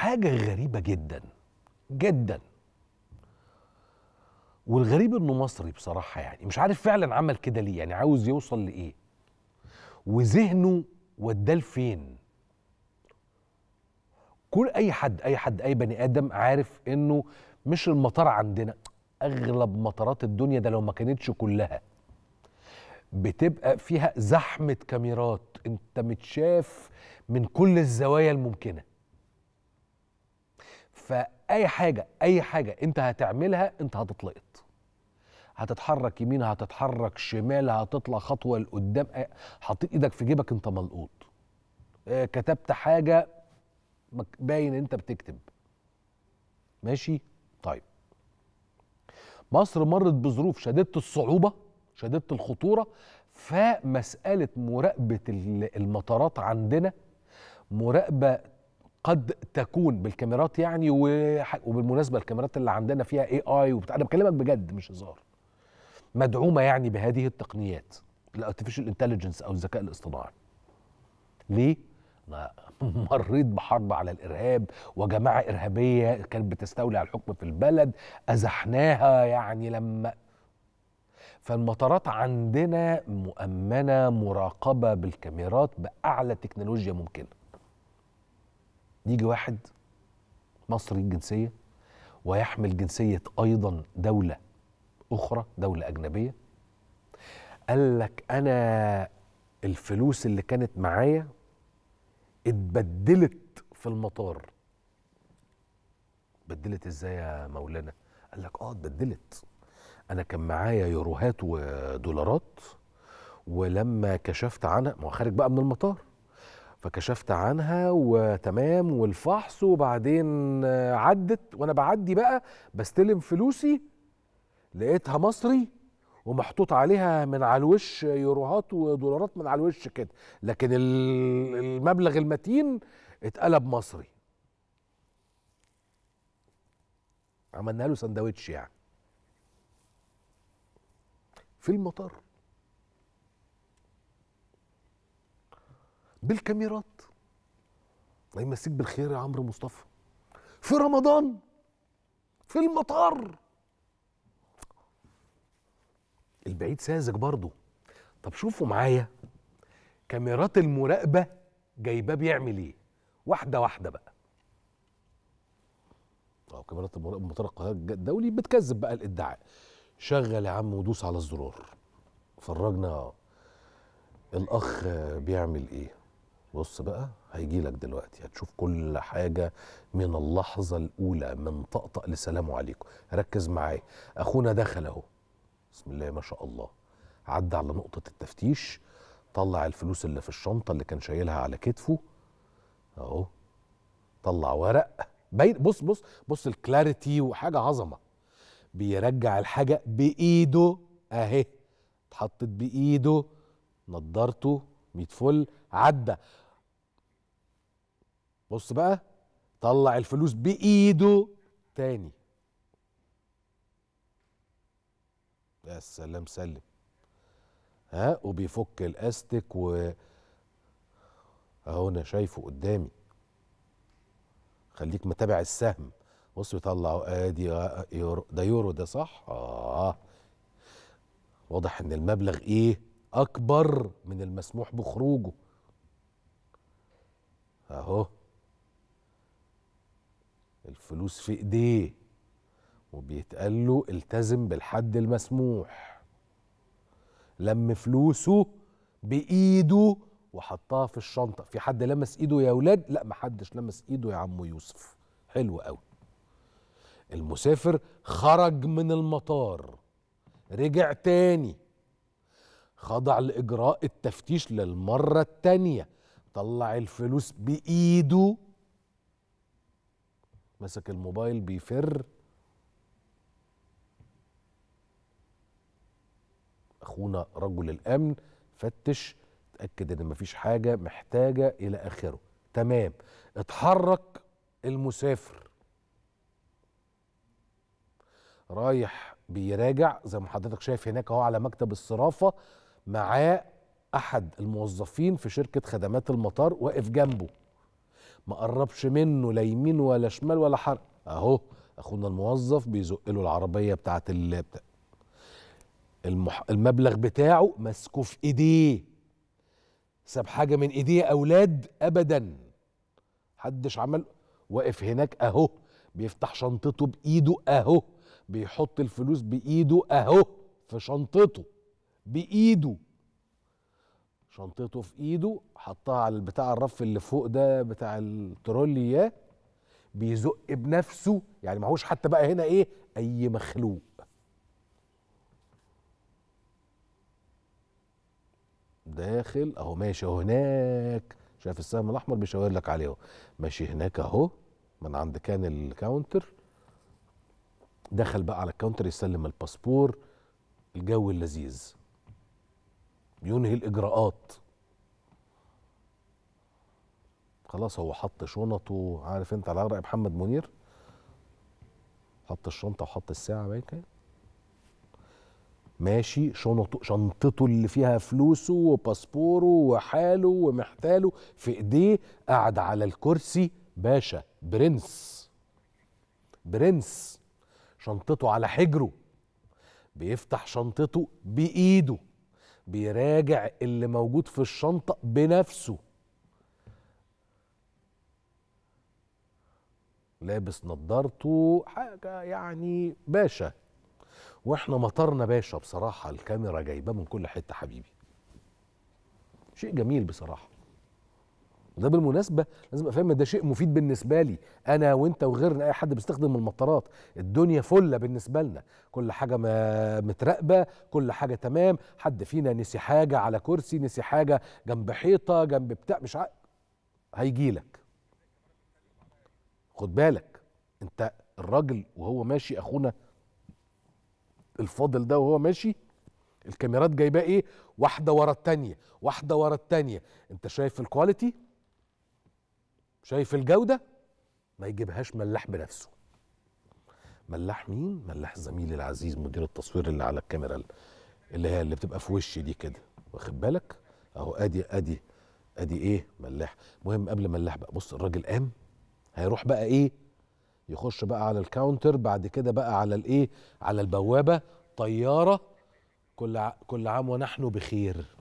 حاجة غريبة جدا جدا والغريب انه مصري بصراحة يعني مش عارف فعلا عمل كده ليه يعني عاوز يوصل لإيه وذهنه وداه لفين كل اي حد اي حد اي بني ادم عارف انه مش المطار عندنا اغلب مطارات الدنيا ده لو ما كانتش كلها بتبقى فيها زحمه كاميرات انت متشاف من كل الزوايا الممكنه فاي حاجه اي حاجه انت هتعملها انت هتتلقط هتتحرك يمين هتتحرك شمال هتطلع خطوه لقدام حاطط ايدك في جيبك انت ملقوط كتبت حاجه باين انت بتكتب ماشي طيب مصر مرت بظروف شديده الصعوبه شديده الخطوره فمساله مراقبه المطارات عندنا مراقبه قد تكون بالكاميرات يعني وبالمناسبه الكاميرات اللي عندنا فيها اي اي وبتاع انا بكلمك بجد مش هزار مدعومه يعني بهذه التقنيات الارتفيشال انتليجنس او الذكاء الاصطناعي ليه انا مريت بحرب على الارهاب وجماعه ارهابيه كانت بتستولي على الحكم في البلد ازحناها يعني لما فالمطارات عندنا مؤمنه مراقبه بالكاميرات باعلى تكنولوجيا ممكنه يجي واحد مصري الجنسيه ويحمل جنسيه ايضا دوله اخرى دوله اجنبيه قال لك انا الفلوس اللي كانت معايا اتبدلت في المطار بدلت ازاي يا مولانا قال لك اه اتبدلت انا كان معايا يوروهات ودولارات ولما كشفت عنها ما هو خارج بقى من المطار فكشفت عنها وتمام والفحص وبعدين عدت وانا بعدي بقى بستلم فلوسي لقيتها مصري ومحطوط عليها من على الوش يوروهات ودولارات من على الوش كده لكن المبلغ المتين اتقلب مصري عملنا له سندوتش يعني في المطار بالكاميرات الله يمسيك بالخير يا عمرو مصطفى في رمضان في المطار البعيد ساذج برضه طب شوفوا معايا كاميرات المراقبه جايباه بيعمل ايه واحده واحده بقى اه كاميرات المراقبه مطار القاهره الدولي بتكذب بقى الادعاء شغل يا عم ودوس على الزرار فرجنا الاخ بيعمل ايه بص بقى هيجي لك دلوقتي هتشوف كل حاجة من اللحظة الأولى من طقطق لسلام عليكم ركز معايا أخونا دخل أهو بسم الله ما شاء الله عدى على نقطة التفتيش طلع الفلوس اللي في الشنطة اللي كان شايلها على كتفه أهو طلع ورق بي... بص بص بص الكلاريتي وحاجة عظمة بيرجع الحاجة بإيده أهي اتحطت بإيده نضارته 100 فل عدى بص بقى طلع الفلوس بايده تاني يا سلام سلم ها وبيفك الاستك و اهو انا شايفه قدامي خليك متابع السهم بص يطلع ادي آه يورو ده يورو ده صح اه واضح ان المبلغ ايه اكبر من المسموح بخروجه اهو الفلوس في ايديه وبيتقال له التزم بالحد المسموح لم فلوسه بايده وحطها في الشنطه في حد لمس ايده يا ولاد لا محدش لمس ايده يا عم يوسف حلو قوي المسافر خرج من المطار رجع تاني خضع لاجراء التفتيش للمره التانيه طلع الفلوس بايده مسك الموبايل بيفر اخونا رجل الامن فتش اتاكد ان مفيش حاجه محتاجه الى اخره تمام اتحرك المسافر رايح بيراجع زي ما حضرتك شايف هناك اهو على مكتب الصرافه معاه احد الموظفين في شركه خدمات المطار واقف جنبه ما قربش منه لا يمين ولا شمال ولا حرق اهو اخونا الموظف بيزق له العربيه بتاعه بتاع المح... المبلغ بتاعه ماسكه في ايديه ساب حاجه من ايديه اولاد ابدا حدش عمل واقف هناك اهو بيفتح شنطته بايده اهو بيحط الفلوس بايده اهو في شنطته بايده شنطته في ايده حطها على بتاع الرف اللي فوق ده بتاع الترولي بيزق بنفسه يعني معهوش حتى بقى هنا ايه اي مخلوق داخل اهو ماشي اهو هناك شايف السهم الاحمر بيشاور لك عليه ماشي هناك اهو من عند كان الكاونتر دخل بقى على الكاونتر يسلم الباسبور الجو اللذيذ ينهي الاجراءات خلاص هو حط شنطه عارف انت على رأي محمد منير حط الشنطه وحط الساعه باين كده ماشي شنطه شنطته اللي فيها فلوسه وباسبوره وحاله ومحتاله في ايديه قعد على الكرسي باشا برنس برنس شنطته على حجره بيفتح شنطته بايده بيراجع اللي موجود في الشنطه بنفسه لابس نضارته حاجه يعني باشا واحنا مطرنا باشا بصراحه الكاميرا جايباه من كل حته حبيبي شيء جميل بصراحه وده بالمناسبه لازم ابقى فاهم ده شيء مفيد بالنسبه لي انا وانت وغيرنا اي حد بيستخدم المطارات الدنيا فله بالنسبه لنا كل حاجه متراقبه كل حاجه تمام حد فينا نسي حاجه على كرسي نسي حاجه جنب حيطه جنب بتاع مش عارف هيجي لك خد بالك انت الراجل وهو ماشي اخونا الفاضل ده وهو ماشي الكاميرات جايباه ايه واحده ورا التانيه واحده ورا التانيه انت شايف الكواليتي شايف الجوده ما يجيبهاش ملاح بنفسه ملاح مين ملاح زميلي العزيز مدير التصوير اللي على الكاميرا اللي هي اللي بتبقى في وشي دي كده واخد بالك اهو ادي ادي ادي ايه ملاح مهم قبل ملاح بقى بص الراجل قام هيروح بقى ايه يخش بقى على الكاونتر بعد كده بقى على الايه على البوابه طياره كل ع... كل عام ونحن بخير